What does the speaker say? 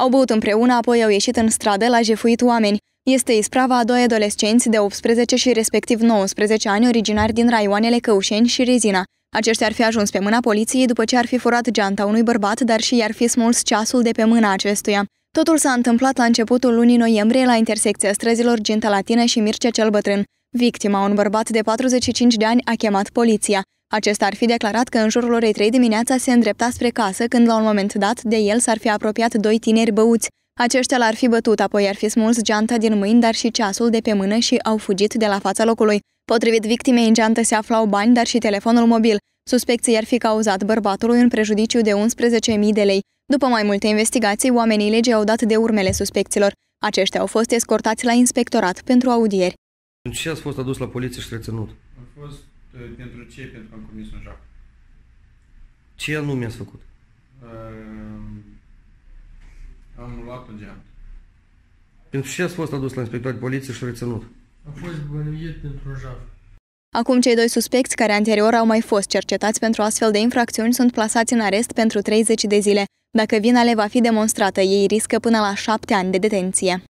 Au băut împreună, apoi au ieșit în stradă la jefuit oameni. Este isprava a doi adolescenți de 18 și respectiv 19 ani, originari din raioanele Căușeni și Rezina. Aceștia ar fi ajuns pe mâna poliției după ce ar fi furat geanta unui bărbat, dar și i-ar fi smuls ceasul de pe mâna acestuia. Totul s-a întâmplat la începutul lunii noiembrie la intersecția străzilor Ginta Latină și Mircea cel Bătrân. Victima, un bărbat de 45 de ani, a chemat poliția. Acesta ar fi declarat că în jurul orei 3 dimineața se îndrepta spre casă când la un moment dat de el s-ar fi apropiat doi tineri băuți. Aceștia l-ar fi bătut, apoi ar fi smuls geanta din mâini, dar și ceasul de pe mână și au fugit de la fața locului. Potrivit victimei, în geantă se aflau bani, dar și telefonul mobil. Suspecții ar fi cauzat bărbatului un prejudiciu de 11.000 de lei. După mai multe investigații, oamenii legii au dat de urmele suspecților. Aceștia au fost escortați la inspectorat pentru audieri. Pentru ce ați fost adus la poliție și reținut? A fost uh, pentru ce? Pentru că am comis un jaf. Ce anume ați făcut? Uh, am luat un geant. Pentru ce ați fost adus la inspectorat de poliție și reținut? A fost bănuit pentru un jaf. Acum, cei doi suspecți care anterior au mai fost cercetați pentru astfel de infracțiuni sunt plasați în arest pentru 30 de zile. Dacă vina le va fi demonstrată, ei riscă până la șapte ani de detenție.